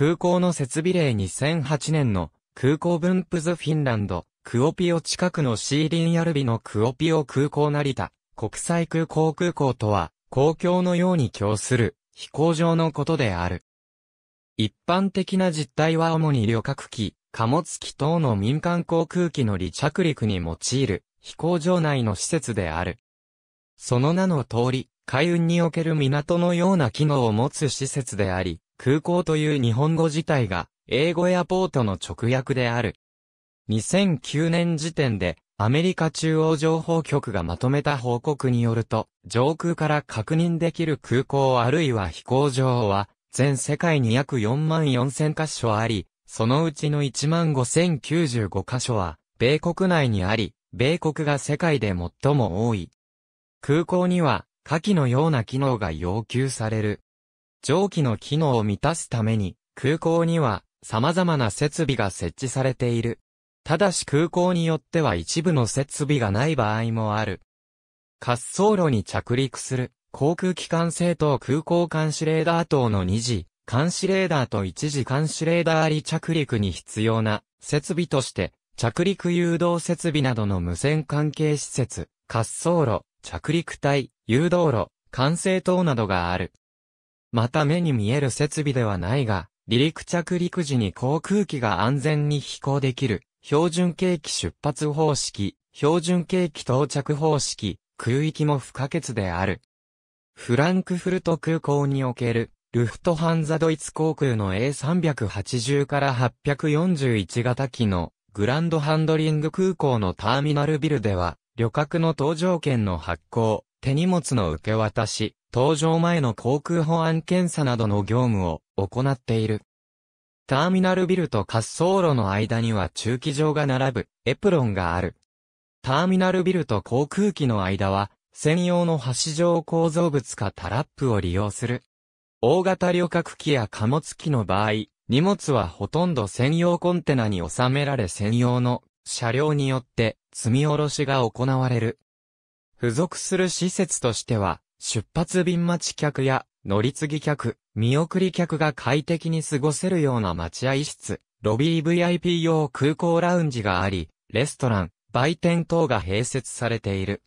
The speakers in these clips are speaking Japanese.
空港の設備例2008年の空港分布図フィンランド、クオピオ近くのシーリンヤルビのクオピオ空港成田、国際空港空港とは、公共のように供する、飛行場のことである。一般的な実態は主に旅客機、貨物機等の民間航空機の離着陸に用いる、飛行場内の施設である。その名の通り、海運における港のような機能を持つ施設であり、空港という日本語自体が、英語エアポートの直訳である。2009年時点で、アメリカ中央情報局がまとめた報告によると、上空から確認できる空港あるいは飛行場は、全世界に約4万4000カ所あり、そのうちの1万5095カ所は、米国内にあり、米国が世界で最も多い。空港には、下記のような機能が要求される。蒸気の機能を満たすために、空港には様々な設備が設置されている。ただし空港によっては一部の設備がない場合もある。滑走路に着陸する航空機関制等空港監視レーダー等の2次、監視レーダーと1次監視レーダーあり着陸に必要な設備として着陸誘導設備などの無線関係施設、滑走路、着陸帯、誘導路、管制塔などがある。また目に見える設備ではないが、離陸着陸時に航空機が安全に飛行できる、標準計器出発方式、標準計器到着方式、空域も不可欠である。フランクフルト空港における、ルフトハンザドイツ航空の A380 から841型機のグランドハンドリング空港のターミナルビルでは、旅客の搭乗券の発行、手荷物の受け渡し、搭乗前の航空保安検査などの業務を行っている。ターミナルビルと滑走路の間には駐機場が並ぶエプロンがある。ターミナルビルと航空機の間は専用の橋状構造物かタラップを利用する。大型旅客機や貨物機の場合、荷物はほとんど専用コンテナに収められ専用の車両によって積み下ろしが行われる。付属する施設としては、出発便待ち客や乗り継ぎ客、見送り客が快適に過ごせるような待合室、ロビー VIP 用空港ラウンジがあり、レストラン、売店等が併設されている。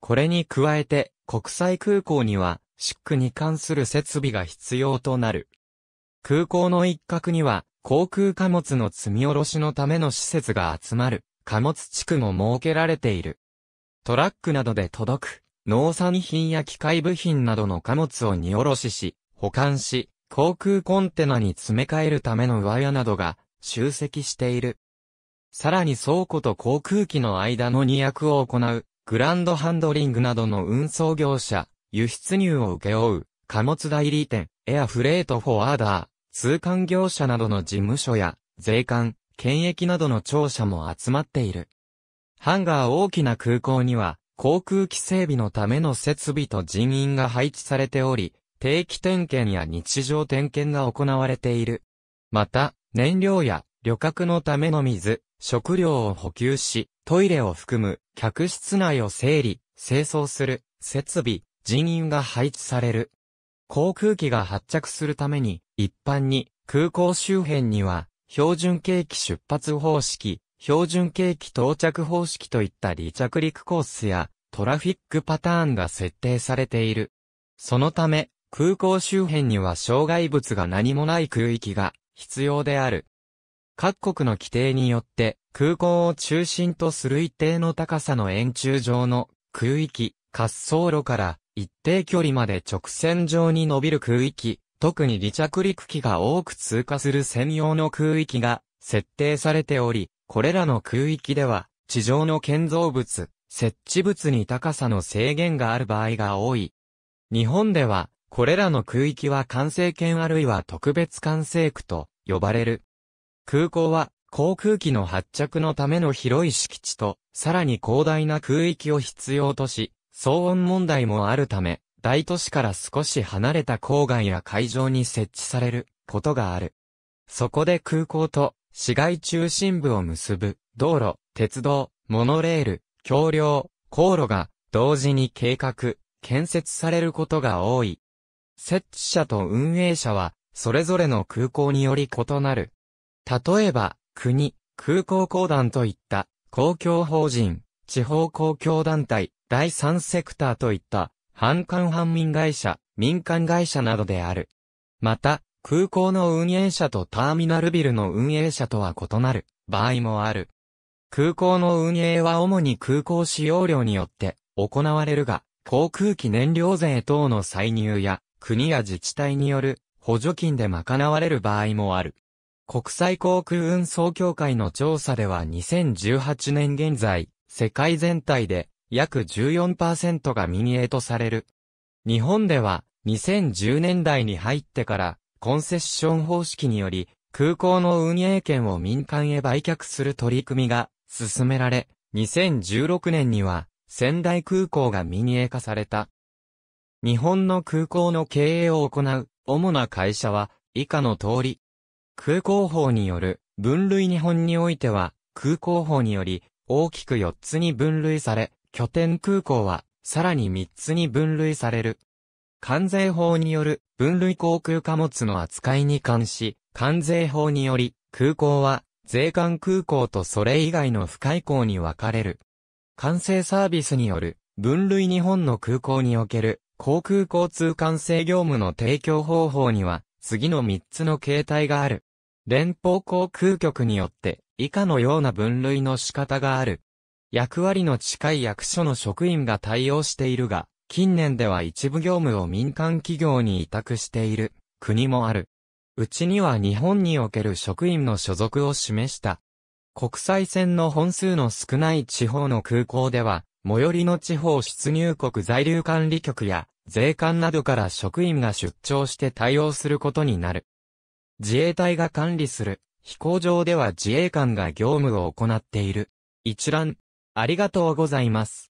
これに加えて、国際空港には、シックに関する設備が必要となる。空港の一角には、航空貨物の積み下ろしのための施設が集まる、貨物地区も設けられている。トラックなどで届く、農産品や機械部品などの貨物を荷下ろしし、保管し、航空コンテナに詰め替えるための上屋などが集積している。さらに倉庫と航空機の間の荷役を行う、グランドハンドリングなどの運送業者、輸出入を請け負う、貨物代理店、エアフレートフォワーダー、通関業者などの事務所や、税関、検疫などの庁舎も集まっている。ハンガー大きな空港には、航空機整備のための設備と人員が配置されており、定期点検や日常点検が行われている。また、燃料や旅客のための水、食料を補給し、トイレを含む客室内を整理、清掃する、設備、人員が配置される。航空機が発着するために、一般に空港周辺には、標準景気出発方式、標準景気到着方式といった離着陸コースやトラフィックパターンが設定されている。そのため、空港周辺には障害物が何もない空域が必要である。各国の規定によって空港を中心とする一定の高さの円柱状の空域、滑走路から一定距離まで直線上に伸びる空域、特に離着陸機が多く通過する専用の空域が設定されており、これらの空域では、地上の建造物、設置物に高さの制限がある場合が多い。日本では、これらの空域は管制圏あるいは特別管制区と呼ばれる。空港は航空機の発着のための広い敷地と、さらに広大な空域を必要とし、騒音問題もあるため、大都市から少し離れた郊外や海上に設置されることがある。そこで空港と市街中心部を結ぶ道路、鉄道、モノレール、橋梁、航路が同時に計画、建設されることが多い。設置者と運営者は、それぞれの空港により異なる。例えば、国、空港公団といった公共法人、地方公共団体、第三セクターといった、反官反民会社、民間会社などである。また、空港の運営者とターミナルビルの運営者とは異なる場合もある。空港の運営は主に空港使用料によって行われるが、航空機燃料税等の歳入や国や自治体による補助金で賄われる場合もある。国際航空運送協会の調査では2018年現在、世界全体で約14%が民営とされる。日本では2010年代に入ってからコンセッション方式により、空港の運営権を民間へ売却する取り組みが進められ、2016年には仙台空港が民営化された。日本の空港の経営を行う主な会社は以下の通り。空港法による分類日本においては空港法により大きく4つに分類され、拠点空港はさらに3つに分類される。関税法による分類航空貨物の扱いに関し、関税法により、空港は、税関空港とそれ以外の不開港に分かれる。関西サービスによる、分類日本の空港における、航空交通管制業務の提供方法には、次の3つの形態がある。連邦航空局によって、以下のような分類の仕方がある。役割の近い役所の職員が対応しているが、近年では一部業務を民間企業に委託している国もある。うちには日本における職員の所属を示した。国際線の本数の少ない地方の空港では、最寄りの地方出入国在留管理局や税関などから職員が出張して対応することになる。自衛隊が管理する飛行場では自衛官が業務を行っている。一覧、ありがとうございます。